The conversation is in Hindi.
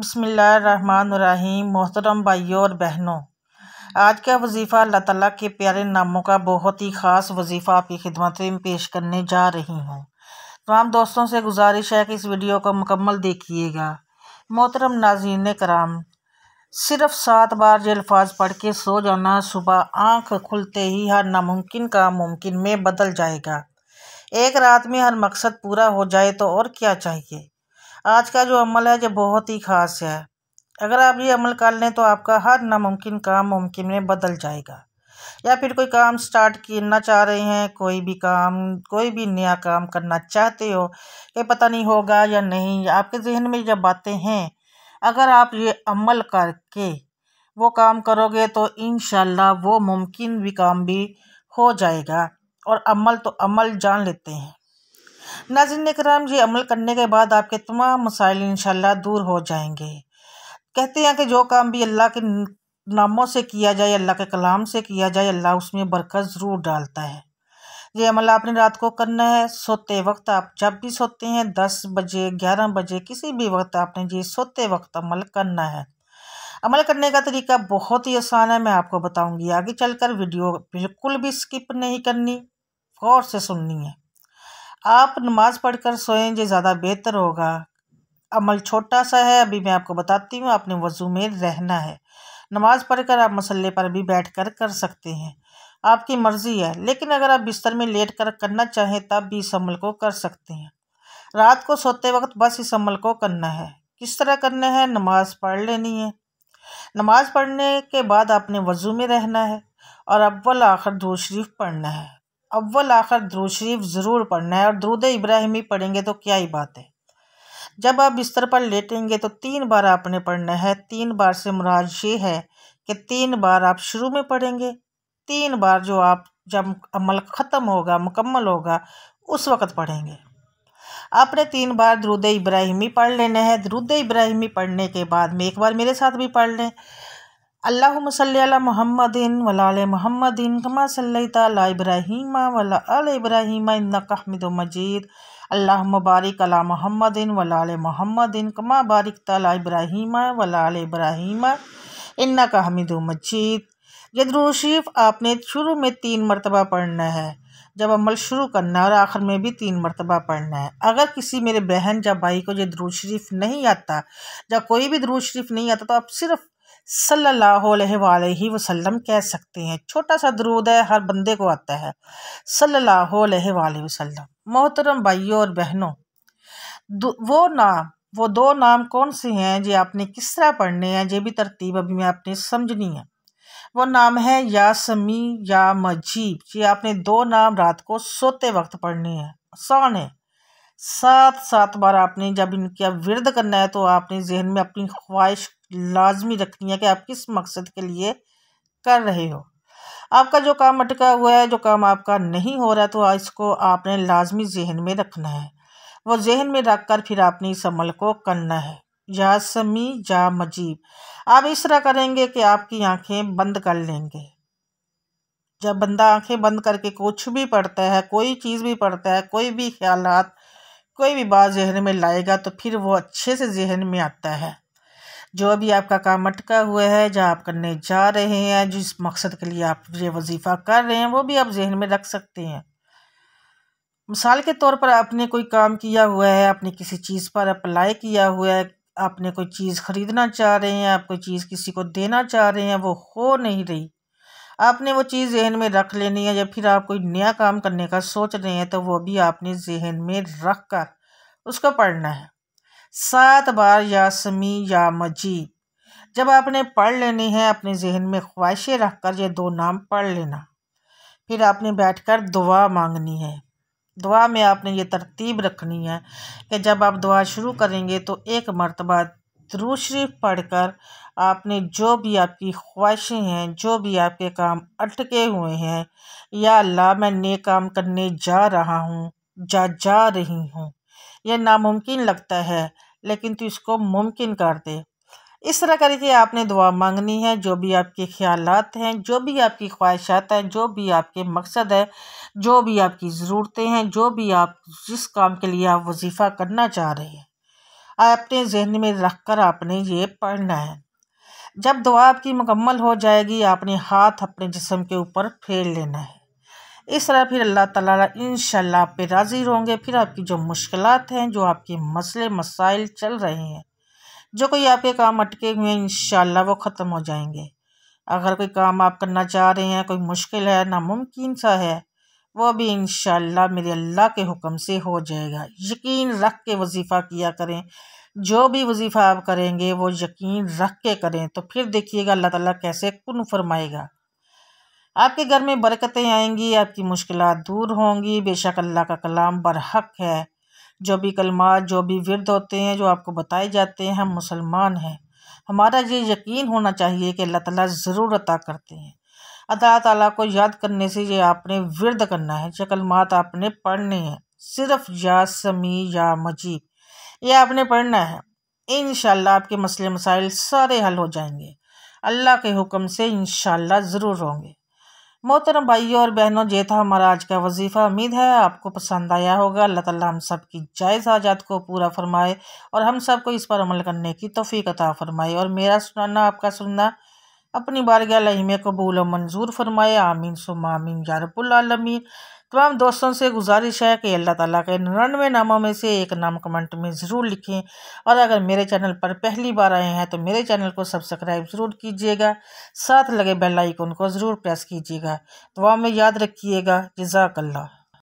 बसमीम मोहतरम भाइयों और बहनों आज का वजीफ़ा अल्लाह तला के प्यारे नामों का बहुत ही ख़ास वजीफ़ा आपकी खिदमत में पेश करने जा रही हूँ तमाम दोस्तों से गुजारिश है कि इस वीडियो को मुकम्मल देखिएगा मोहतरम नाजीन कराम सिर्फ सात बार जो अल्फाज पढ़ के सो जाना सुबह आँख खुलते ही हर नामुमकिन का मुमकिन में बदल जाएगा एक रात में हर मकसद पूरा हो जाए तो और क्या चाहिए आज का जो अमल है ये बहुत ही ख़ास है अगर आप ये अमल कर लें तो आपका हर नामुमकिन काम मुमकिन में बदल जाएगा या फिर कोई काम स्टार्ट करना चाह रहे हैं कोई भी काम कोई भी नया काम करना चाहते हो कि पता नहीं होगा या नहीं आपके जहन में जब बातें हैं अगर आप ये अमल करके वो काम करोगे तो इन वो मुमकिन भी काम भी हो जाएगा और अमल तो अमल जान लेते हैं नाजिन कराम ये अमल करने के बाद आपके तमाम मसाइल इन दूर हो जाएंगे कहते हैं कि जो काम भी अल्लाह के नामों से किया जाए अल्लाह के कलाम से किया जाए अल्लाह उसमें बरकत ज़रूर डालता है ये अमल आपने रात को करना है सोते वक्त आप जब भी सोते हैं दस बजे ग्यारह बजे किसी भी वक्त आपने ये सोते वक्त अमल करना है अमल करने का तरीका बहुत ही आसान है मैं आपको बताऊंगी आगे चलकर वीडियो बिल्कुल भी स्किप नहीं करनी गौर से सुननी है आप नमाज़ पढ़ कर सोएं ये ज़्यादा बेहतर होगा अमल छोटा सा है अभी मैं आपको बताती हूँ आपने वज़ू में रहना है नमाज़ पढ़ कर आप मसल्ले पर भी बैठ कर कर सकते हैं आपकी मर्ज़ी है लेकिन अगर आप बिस्तर में लेट कर करना चाहें तब भी इस अमल को कर सकते हैं रात को सोते वक्त बस इस अमल को करना है किस तरह करना है नमाज़ पढ़ लेनी है नमाज़ पढ़ने के बाद आपने वज़ू में रहना है और अव्वल आखिर दूर शरीफ पढ़ना है अव्वल आखिर दरूद शरीफ ज़रूर पढ़ना है और द्रूद इब्राहिमी पढ़ेंगे तो क्या ही बात है जब आप बिस्तर पर लेटेंगे तो तीन बार आपने पढ़ना है तीन बार से मुराद ये है कि तीन बार आप शुरू में पढ़ेंगे तीन बार जो आप जब अमल ख़त्म होगा मुकम्मल होगा उस वक़्त पढ़ेंगे आपने तीन बार द्रूद इब्राहिमी पढ़ लेना है द्रूद इब्राहिमी पढ़ने के बाद में एक बार मेरे साथ भी पढ़ लें अल्लाम महमदिन वलाल महमदिन कमा सल्ला इब्राहीम वला इब्राहीम इन्नकहमद मजीद अल्लाह मुबारक अला महमदिन वलाल महमदिन कमा बारिक तला इब्राहिम वलाल इब्राहीम इन्नकहमद मजीद यदरूशीफ आपने शुरू में तीन मरतबा पढ़ना है जब अमल शुरू करना और आखिर में भी तीन मरतबा पढ़ना है अगर किसी मेरे बहन या भाई को यह दरूद शरीफ नहीं आता या कोई भी दरूद शरीफ नहीं आता तो आप सिर्फ़ सल्लल्लाहु अलैहि वसल्लम कह सकते हैं छोटा सा दरूद है हर बंदे को आता है सल्लल्लाहु अलैहि वसल्लम मोहतरम भाइयों और बहनों वो नाम वो दो नाम कौन से हैं जो आपने किस तरह पढ़ने हैं ये भी तरतीब अभी मैं आपने समझनी है वो नाम है या समी या मजीब ये आपने दो नाम रात को सोते वक्त पढ़ने हैं सोने है सात सात बार आपने जब इनका विरद करना है तो आपने जहन में अपनी ख्वाहिश लाजमी रखनी है कि आप किस मकसद के लिए कर रहे हो आपका जो काम अटका हुआ है जो काम आपका नहीं हो रहा तो इसको आपने लाजमी जहन में रखना है वो जहन में रख कर फिर आपने इस अमल को करना है या समी या मजीब आप इस तरह करेंगे कि आपकी आंखें बंद कर लेंगे जब बंदा आंखें बंद करके कुछ भी पढ़ता है कोई चीज़ भी पढ़ता है कोई भी ख्यालात कोई भी बात जहन में लाएगा तो फिर वो अच्छे से जहन में आता है जो अभी आपका काम अटका हुआ है जहाँ आप करने जा रहे हैं जिस मकसद के लिए आप ये वजीफ़ा कर रहे हैं वो भी आप जहन में रख सकते हैं मिसाल के तौर पर आपने कोई काम किया हुआ है आपने किसी चीज़ पर अप्लाई किया हुआ है आपने कोई चीज़ ख़रीदना चाह रहे हैं आप कोई चीज़ किसी को देना चाह रहे हैं वो हो नहीं रही आपने वो चीज़ जहन में रख लेनी है या फिर आप कोई नया काम करने का सोच रहे हैं तो वो भी आपने जहन में रख कर उसको पढ़ना है सात बार या या मजीद जब आपने पढ़ लेनी है अपने जहन में ख्वाहिशें रख कर ये दो नाम पढ़ लेना फिर आपने बैठ कर दुआ मांगनी है दुआ में आपने ये तरतीब रखनी है कि जब आप दुआ शुरू करेंगे तो एक मरतबा दरूद शरीफ पढ़ कर आपने जो भी आपकी ख्वाहिशें हैं जो भी आपके काम अटके हुए हैं या अल्लाह मैं नए काम करने जा रहा हूँ जा जा रही हूँ यह नामुमकिन लगता है लेकिन तू इसको मुमकिन कर दे इस तरह करके आपने दुआ मांगनी है जो भी आपके ख्याल हैं जो भी आपकी ख्वाहिशात हैं जो भी आपके मकसद हैं जो भी आपकी ज़रूरतें हैं जो भी आप जिस काम के लिए आप वजीफ़ा करना चाह रहे हैं अपने जहन में रख कर आपने ये पढ़ना है जब दुआ आपकी मुकम्मल हो जाएगी आपने हाथ अपने जिसम के ऊपर फेर लेना है इस तरह फिर अल्लाह ताला इन आप पे राज़ी होंगे फिर आपकी जो मुश्किल हैं जो आपके मसले मसाइल चल रहे हैं जो कोई आपके काम अटके हुए हैं इन वो ख़त्म हो जाएंगे अगर कोई काम आप करना चाह रहे हैं कोई मुश्किल है नामुमकिन सा है वह भी इन मेरे अल्लाह के हुक्म से हो जाएगा यकीन रख के वजीफ़ा किया करें जो भी वजीफ़ा आप करेंगे वो यकीन रख के करें तो फिर देखिएगा अल्लाह ताला कैसे कन फरमाएगा आपके घर में बरकतें आएंगी आपकी मुश्किल दूर होंगी बेशक अल्लाह का कलाम बरहक है जो भी कलमात जो भी विरद होते हैं जो आपको बताए जाते हैं हम मुसलमान हैं हमारा ये यकीन होना चाहिए कि अल्लाह ताला ज़रूर अता करते हैं अल्लाह ताला को याद करने से ये आपने विरद करना है ये आपने पढ़ने हैं सिर्फ या समी या मजीब ये आपने पढ़ना है इन आपके मसले मसाइल सारे हल हो जाएंगे अल्लाह के हुक्म से इन ज़रूर होंगे मोहतरम भाइयों और बहनों ये था हमारा आज का वजीफ़ा उम्मीद है आपको पसंद आया होगा अल्लाह ताला हम सब की जायज़ आजाद को पूरा फरमाए और हम सबको इस पर अमल करने की तोफ़ी कता फरमाए और मेरा सुनाना आपका सुनना अपनी बारगाह में कबूल मंजूर फरमाए आमीन सुम आमीन यारबालमीन तमाम दोस्तों से गुजारिश है कि अल्लाह ताला के निन्यानवे नामों में से एक नाम कमेंट में ज़रूर लिखें और अगर मेरे चैनल पर पहली बार आए हैं तो मेरे चैनल को सब्सक्राइब ज़रूर कीजिएगा साथ लगे बेल आइकन को ज़रूर प्रेस कीजिएगा तमाम में याद रखिएगा जजाकल्ला